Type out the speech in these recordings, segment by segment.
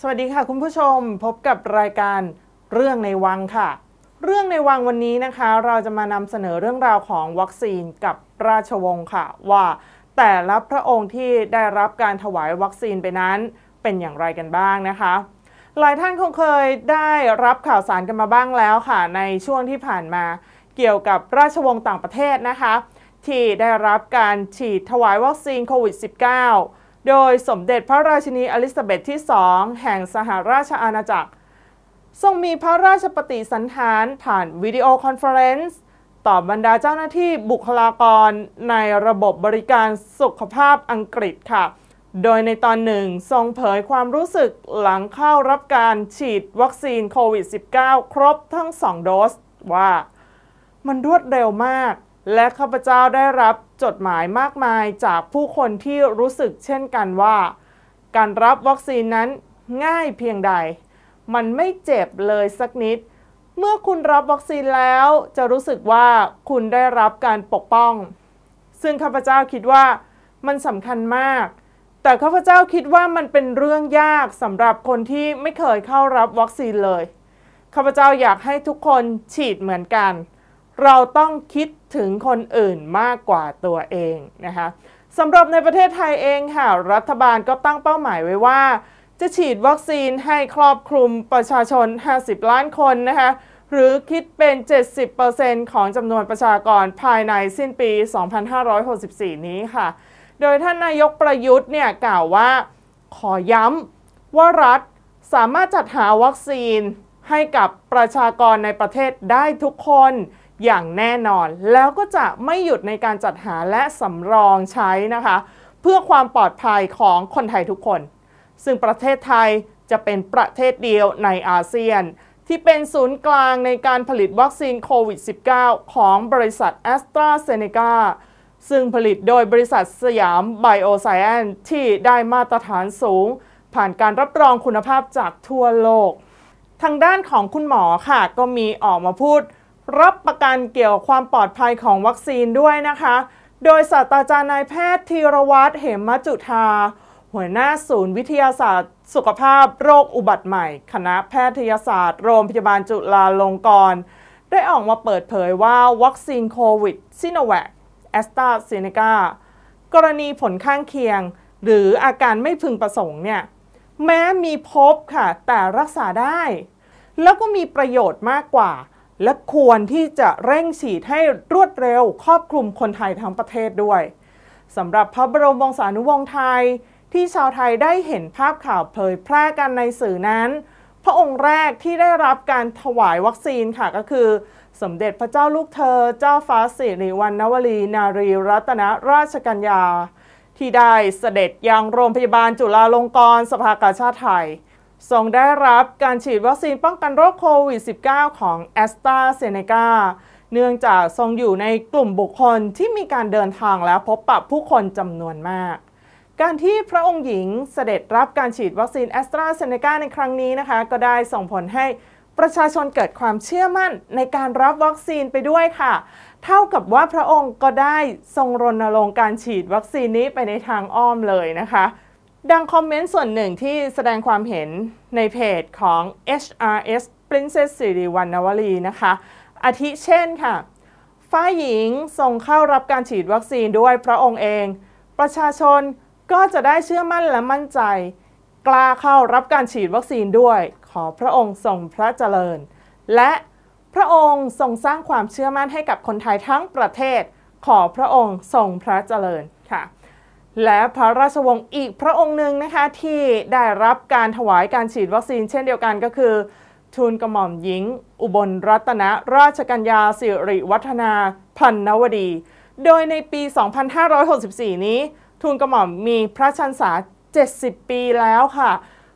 สวัสดีค่ะคุณผู้ชมพบกับรายการเรื่องในวังค่ะ เรื่องในวังวันนี้นะคะเราจะมานำเสนอเรื่องราวของวัคซีนกับราชวงศ์ค่ะ ว่าแต่ละพระองค์ที่ได้รับการถวายวัคซีนไปนั้นเป็นอย่างไรกันบ้างนะคะ หลายท่านคงเคยได้รับข่าวสารกันมาบ้างแล้วค่ะ ในช่วงที่ผ่านมาเกี่ยวกับราชวงศ์ต่างประเทศนะคะ ที่ได้รับการฉีดถวายวัคซีนโควิด -19 โดยสมเด็จพระราชินีอลิซาเบธที่สองแห่งสหราชอาณาจักร ทรงมีพระราชปฏิสันถานผ่านวิดีโอคอนเฟอเรนซ์ต่อบรรดาเจ้าหน้าที่บุคลากรในระบบบริการสุขภาพอังกฤษค่ะ โดยในตอนหนึ่งทรงเผยความรู้สึกหลังเข้ารับการฉีดวัคซีนโควิด -19 ครบทั้ง 2 โดสว่ามันรวดเร็วมากและข้าพเจ้าได้รับจดหมายมากมายจากผู้คนที่รู้สึกเช่นกันว่า การรับวัคซีนนั้นง่ายเพียงใด มันไม่เจ็บเลยสักนิด เมื่อคุณรับวัคซีนแล้วจะรู้สึกว่าคุณได้รับการปกป้อง ซึ่งข้าพเจ้าคิดว่ามันสำคัญมาก แต่ข้าพเจ้าคิดว่ามันเป็นเรื่องยากสำหรับคนที่ไม่เคยเข้ารับวัคซีนเลยข้าพเจ้าอยากให้ทุกคนฉีดเหมือนกันเราต้องคิดถึงคนอื่นมากกว่าตัวเองนะคะสำหรับในประเทศไทยเองค่ะ รัฐบาลก็ตั้งเป้าหมายไว้ว่า จะฉีดวัคซีนให้ครอบคลุมประชาชน 50 ล้านคนนะคะ หรือคิดเป็น 70%ของจำนวนประชากรภายในสิ้นปี 2564 นี้ค่ะ โดยท่านนายกประยุทธ์เนี่ยกล่าวว่า ขอย้ำว่ารัฐสามารถจัดหาวัคซีนให้กับประชากรในประเทศได้ทุกคนอย่างแน่นอนแล้วก็จะไม่หยุดในการจัดหาและสำรองใช้นะคะ เพื่อความปลอดภัยของคนไทยทุกคน ซึ่งประเทศไทยจะเป็นประเทศเดียวในอาเซียน ที่เป็นศูนย์กลางในการผลิตวัคซีนโควิด -19 ของบริษัทแอสตราเซเนกาซึ่งผลิตโดยบริษัทสยามไบโอไซแอนที่ได้มาตรฐานสูง ผ่านการรับรองคุณภาพจากทั่วโลก ทางด้านของคุณหมอค่ะก็มีออกมาพูดรับประกันเกี่ยวความปลอดภัยของวัคซีนด้วยนะคะ โดยศาสตราจารย์นายแพทย์ธีรวัตรเหมจุธา หัวหน้าศูนย์วิทยาศาสตร์สุขภาพโรคอุบัติใหม่ คณะแพทยศาสตร์โรงพยาบาลจุฬาลงกรณ์ ได้ออกมาเปิดเผยว่าวัคซีนโควิด ซิโนแวคแอสตราเซเนกา กรณีผลข้างเคียง หรืออาการไม่พึงประสงค์เนี่ย แม้มีพบค่ะ แต่รักษาได้ แล้วก็มีประโยชน์มากกว่าและควรที่จะเร่งฉีดให้รวดเร็วครอบคลุมคนไทยทั้งประเทศด้วยสำหรับพระบรมวงศานุวงศ์ไทย ที่ชาวไทยได้เห็นภาพข่าวเผยแพร่กันในสื่อนั้น พระองค์แรกที่ได้รับการถวายวัคซีนค่ะก็คือ สมเด็จพระเจ้าลูกเธอ เจ้าฟ้าสิริวัณณวรีนารีรัตนราชกัญญา ที่ได้เสด็จยังโรงพยาบาลจุฬาลงกรณ์สภากาชาติไทยทรงได้รับการฉีดวัคซีนป้องกันโรคโควิด -19 ของแอสตราเซเนกา เนื่องจากทรงอยู่ในกลุ่มบุคคลที่มีการเดินทางและพบปะผู้คนจำนวนมาก การที่พระองค์หญิงเสด็จรับการฉีดวัคซีนแอสตราเซเนกาในครั้งนี้นะคะ ก็ได้ส่งผลให้ประชาชนเกิดความเชื่อมั่นในการรับวัคซีนไปด้วยค่ะ เท่ากับว่าพระองค์ก็ได้ทรงรณรงค์การฉีดวัคซีนนี้ไปในทางอ้อมเลยนะคะดังคอมเมนต์ส่วนหนึ่งที่แสดงความเห็นในเพจของ HRS Princess s r i w a n n a w a l i นะคะ อาทิเช่นค่ะฝ้ายหญิงส่งเข้ารับการฉีดวัคซีนด้วยพระองค์เอง ประชาชนก็จะได้เชื่อมั่นและมั่นใจ กล้าเข้ารับการฉีดวัคซีนด้วย ขอพระองค์ทรงพระเจริญ และพระองค์ทรงสร้างความเชื่อมั่นให้กับคนไทยทั้งประเทศ ขอพระองค์ทรงพระเจริญค่ะและพระราชวงศ์อีกพระองค์หนึ่งนะคะ ที่ได้รับการถวายการฉีดวัคซีนเช่นเดียวกันก็คือ ทูลกระหม่อมหญิงอุบลรัตนราชกัญญาสิริวัฒนาพันนวดี โดยในปี 2564 นี้ ทูลกระหม่อมมีพระชันษา 70 ปีแล้วค่ะ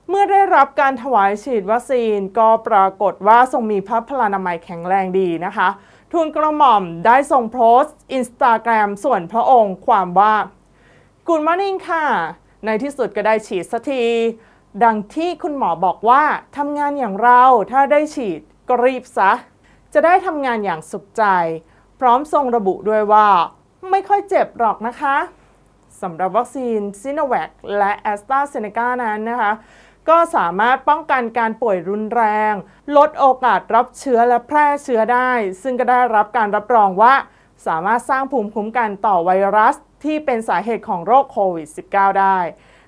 เมื่อได้รับการถวายฉีดวัคซีน ก็ปรากฏว่าทรงมีพระพลานามัยแข็งแรงดีนะคะทูลกระหม่อมได้ส่งโพสต์อินสตาแกรมส่วนพระองค์ความว่ากูดมอร์นิ่งค่ะ ในที่สุดก็ได้ฉีดสักที ดังที่คุณหมอบอกว่าทำงานอย่างเราถ้าได้ฉีดก็รีบซะ จะได้ทำงานอย่างสุขใจ พร้อมทรงระบุด้วยว่า ไม่ค่อยเจ็บหรอกนะคะสำหรับวัคซีนซิโนแวคและแอสตราเซเนกานั้นนะคะ ก็สามารถป้องกันการป่วยรุนแรง ลดโอกาสรับเชื้อและแพร่เชื้อได้ ซึ่งก็ได้รับการรับรองว่า สามารถสร้างภูมิคุ้มกันต่อไวรัสที่เป็นสาเหตุของโรคโควิด -19 ได้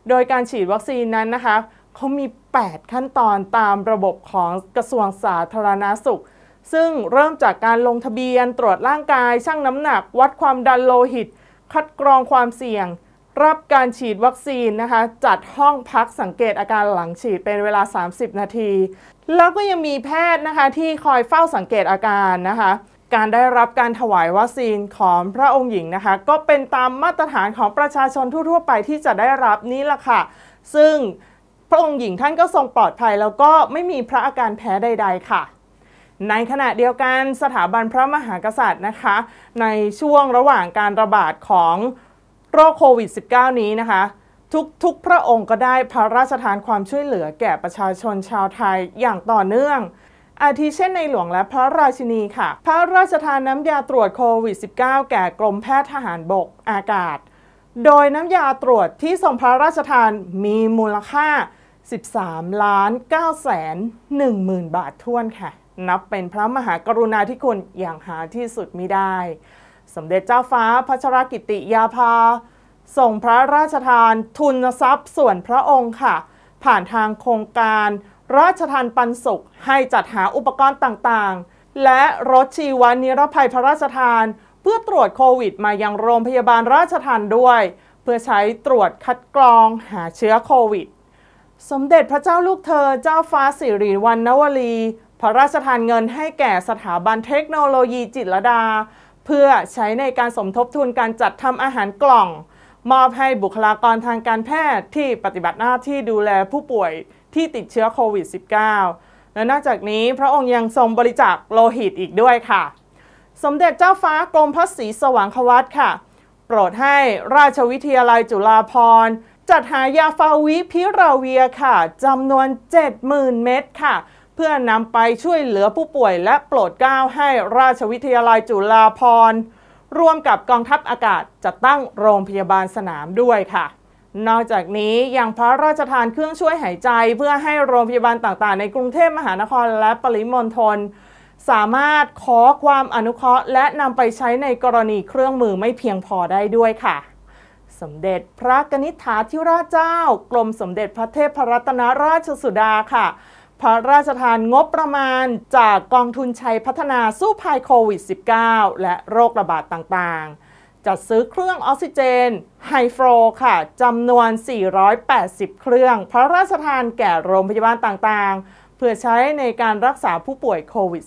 โดยการฉีดวัคซีนนั้นนะคะ เขามี 8 ขั้นตอนตามระบบของกระทรวงสาธารณาสุข ซึ่งเริ่มจากการลงทะเบียนตรวจร่างกายชั่งน้ำหนัก วัดความดันโลหิต คัดกรองความเสี่ยง รับการฉีดวัคซีนนะคะ จัดห้องพักสังเกตอาการหลังฉีดเป็นเวลา 30 นาที แล้วก็ยังมีแพทย์นะคะ ที่คอยเฝ้าสังเกตอาการนะคะการได้รับการถวายวัคซีนของพระองค์หญิงนะคะก็เป็นตามมาตรฐานของประชาชนทั่วๆไปที่จะได้รับนี้แหละค่ะ ซึ่งพระองค์หญิงท่านก็ทรงปลอดภัยแล้วก็ไม่มีพระอาการแพ้ใด ๆ ค่ะ ในขณะเดียวกันสถาบันพระมหากษัตริย์นะคะในช่วงระหว่างการระบาดของโรคโควิด -19 นี้นะคะ ทุกทุกพระองค์ก็ได้พระราชทานความช่วยเหลือแก่ประชาชนชาวไทยอย่างต่อเนื่องอาทิเช่นในหลวงและพระราชินีค่ะ พระราชทานน้ำยาตรวจโควิด -19 แก่กรมแพทย์ทหารบกอากาศ โดยน้ำยาตรวจที่ส่งพระราชทานมีมูลค่า 13ล้าน9แสน1หมื่นบาททวนค่ะ นับเป็นพระมหากรุณาธิคุณอย่างหาที่สุดมิได้ สมเด็จเจ้าฟ้าพระชรกิติยาภาส่งพระราชทานทุนทรัพย์ส่วนพระองค์ค่ะ ผ่านทางโครงการราชทานปันสุขให้จัดหาอุปกรณ์ต่างๆ และรถชีวานิรภัยพระราชทาน เพื่อตรวจโควิด มายังโรงพยาบาลราชทานด้วย เพื่อใช้ตรวจคัดกรองหาเชื้อโควิด สมเด็จพระเจ้าลูกเธอเจ้าฟ้าสิริวัณณวลีพระราชทานเงินให้แก่สถาบันเทคโนโลยีจิตรดา เพื่อใช้ในการสมทบทุนการจัดทำอาหารกล่อง มอบให้บุคลากรทางการแพทย์ที่ปฏิบัติหน้าที่ดูแลผู้ป่วยที่ติดเชื้อโควิด -19 และนอกจากนี้พระองค์ยังทรงบริจาคโลหิตอีกด้วยค่ะ สมเด็จเจ้าฟ้ากรมพระศรีสว่างควัตค่ะ โปรดให้ราชวิทยาลัยจุฬาภรณ์จัดหายาฟาวิพิราเวียค่ะจำนวน 70,000 เม็ดค่ะ เพื่อนำไปช่วยเหลือผู้ป่วย และโปรดเกล้าให้ราชวิทยาลัยจุฬาภรณ์ร่วมกับกองทัพอากาศจัดตั้งโรงพยาบาลสนามด้วยค่ะนอกจากนี้ ยังพระราชทานเครื่องช่วยหายใจเพื่อให้โรงพยาบาลต่างๆ ในกรุงเทพมหานครและปริมณฑลสามารถขอความอนุเคราะห์และนำไปใช้ในกรณีเครื่องมือไม่เพียงพอได้ด้วยค่ะ สมเด็จพระกนิษฐาธิราชเจ้ากรมสมเด็จพระเทพรัตนราชสุดาค่ะพระราชทานงบประมาณจากกองทุนชัยพัฒนาสู้ภัยโควิด -19 และโรคระบาดต่างๆจัดซื้อเครื่องออกซิเจน ไฮโฟค่ะจำนวน 480 เครื่อง พระราชทานแก่โรงพยาบาลต่างๆ เพื่อใช้ในการรักษาผู้ป่วยโควิด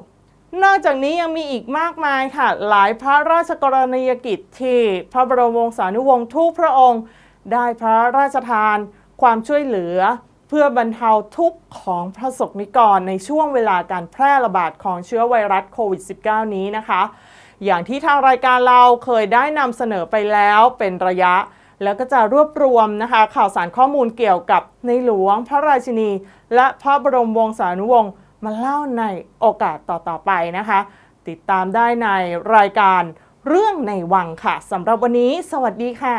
-19 นอกจากนี้ยังมีอีกมากมายค่ะ หลายพระราชกรณียกิจที่พระบรมวงศานุวงศ์ทุกพระองค์ ได้พระราชทาน ความช่วยเหลือ เพื่อบรรเทาทุกข์ของพระสกนิกร ในช่วงเวลาการแพร่ระบาดของเชื้อไวรัสโควิด -19 นี้นะคะอย่างที่ทางรายการเราเคยได้นำเสนอไปแล้วเป็นระยะ แล้วก็จะรวบรวมนะคะ ข่าวสารข้อมูลเกี่ยวกับในหลวงพระราชินี และพระบรมวงศานุวงศ์มาเล่าในโอกาสต่อๆ ไปนะคะ ติดตามได้ในรายการเรื่องในวังค่ะสำหรับวันนี้ สวัสดีค่ะ